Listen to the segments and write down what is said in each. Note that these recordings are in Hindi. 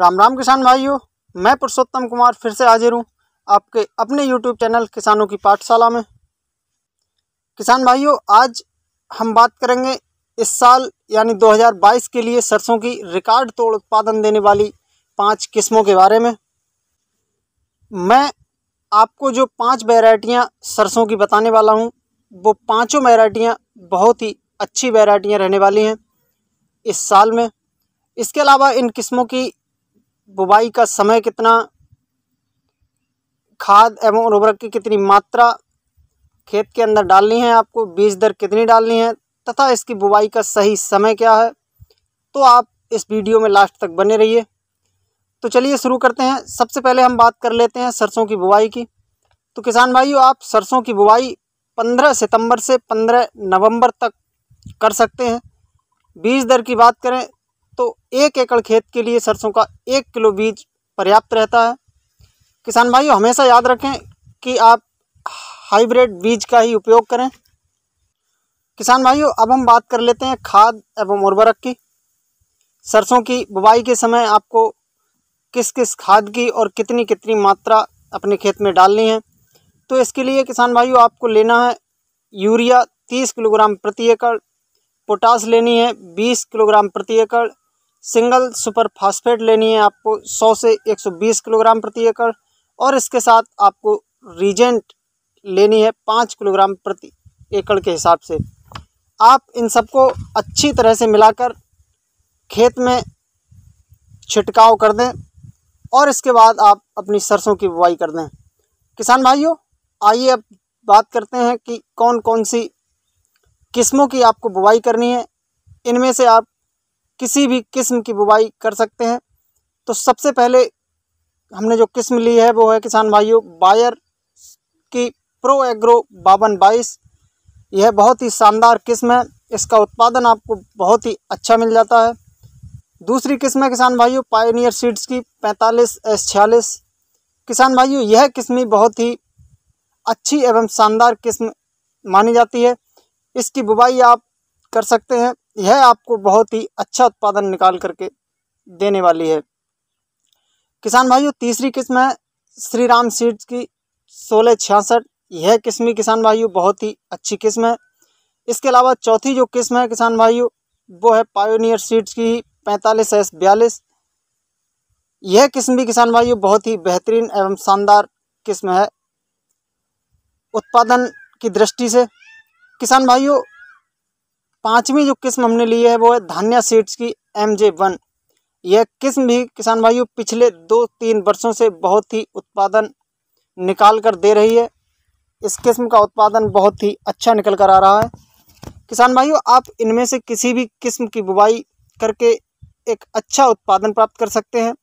राम राम किसान भाइयों मैं पुरुषोत्तम कुमार फिर से हाजिर हूँ आपके अपने यूट्यूब चैनल किसानों की पाठशाला में किसान भाइयों आज हम बात करेंगे इस साल यानी 2022 के लिए सरसों की रिकॉर्ड तोड़ उत्पादन देने वाली पांच किस्मों के बारे में मैं आपको जो पांच वेराइटियाँ सरसों की बताने वाला हूँ वो पाँचों वेराइटियाँ बहुत ही अच्छी वेराइटियाँ रहने वाली हैं इस साल में इसके अलावा इन किस्मों की बुवाई का समय कितना खाद एवं उर्वरक की कितनी मात्रा खेत के अंदर डालनी है आपको बीज दर कितनी डालनी है तथा इसकी बुवाई का सही समय क्या है तो आप इस वीडियो में लास्ट तक बने रहिए तो चलिए शुरू करते हैं सबसे पहले हम बात कर लेते हैं सरसों की बुवाई की तो किसान भाइयों आप सरसों की बुवाई 15 सितंबर से 15 नवंबर तक कर सकते हैं बीज दर की बात करें तो एक एकड़ खेत के लिए सरसों का एक किलो बीज पर्याप्त रहता है किसान भाइयों हमेशा याद रखें कि आप हाइब्रिड बीज का ही उपयोग करें किसान भाइयों अब हम बात कर लेते हैं खाद एवं उर्वरक की सरसों की बुवाई के समय आपको किस किस खाद की और कितनी कितनी मात्रा अपने खेत में डालनी है तो इसके लिए किसान भाइयों आपको लेना है यूरिया तीस किलोग्राम प्रति एकड़ पोटास लेनी है बीस किलोग्राम प्रति एकड़ सिंगल सुपर फास्फेट लेनी है आपको 100 से 120 किलोग्राम प्रति एकड़ और इसके साथ आपको रीजेंट लेनी है पाँच किलोग्राम प्रति एकड़ के हिसाब से आप इन सबको अच्छी तरह से मिलाकर खेत में छिटकाव कर दें और इसके बाद आप अपनी सरसों की बुआई कर दें किसान भाइयों आइए अब बात करते हैं कि कौन कौन सी किस्मों की आपको बुआई करनी है इनमें से आप किसी भी किस्म की बुवाई कर सकते हैं तो सबसे पहले हमने जो किस्म ली है वो है किसान भाइयों बायर की प्रो एग्रो बावन बाईस यह बहुत ही शानदार किस्म है इसका उत्पादन आपको बहुत ही अच्छा मिल जाता है दूसरी किस्म है किसान भाइयों पायनियर सीड्स की पैंतालीस एस छियालीस किसान भाइयों यह किस्म ही बहुत ही अच्छी एवं शानदार किस्म मानी जाती है इसकी बुवाई आप कर सकते हैं यह आपको बहुत ही अच्छा उत्पादन निकाल करके देने वाली है किसान भाइयों तीसरी किस्म है श्री राम सीड्स की सोलह छियासठ यह किस्म किसान भाइयों बहुत ही अच्छी किस्म है इसके अलावा चौथी जो किस्म है किसान भाइयों वो है पायोनियर सीड्स की पैंतालीस एस बयालीस यह किस्म भी किसान भाइयों बहुत ही बेहतरीन एवं शानदार किस्म है उत्पादन की दृष्टि से किसान भाइयों पांचवी जो किस्म हमने ली है वो है धान्या सीड्स की एम जे वन यह किस्म भी किसान भाइयों पिछले दो तीन वर्षों से बहुत ही उत्पादन निकाल कर दे रही है इस किस्म का उत्पादन बहुत ही अच्छा निकल कर आ रहा है किसान भाइयों आप इनमें से किसी भी किस्म की बुवाई करके एक अच्छा उत्पादन प्राप्त कर सकते हैं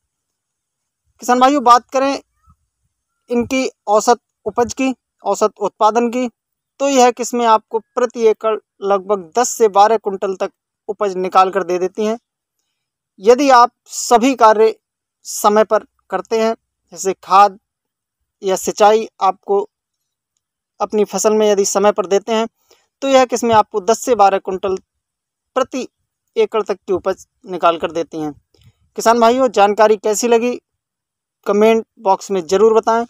किसान भाइयों बात करें इनकी औसत उपज की औसत उत्पादन की तो यह किस्में आपको प्रति एकड़ लगभग 10 से 12 कुंटल तक उपज निकाल कर दे देती हैं यदि आप सभी कार्य समय पर करते हैं जैसे खाद या सिंचाई आपको अपनी फसल में यदि समय पर देते हैं तो यह किस्में आपको 10 से 12 कुंटल प्रति एकड़ तक की उपज निकाल कर देती हैं किसान भाइयों जानकारी कैसी लगी कमेंट बॉक्स में ज़रूर बताएं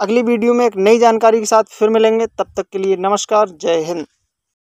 अगली वीडियो में एक नई जानकारी के साथ फिर मिलेंगे तब तक के लिए नमस्कार जय हिंद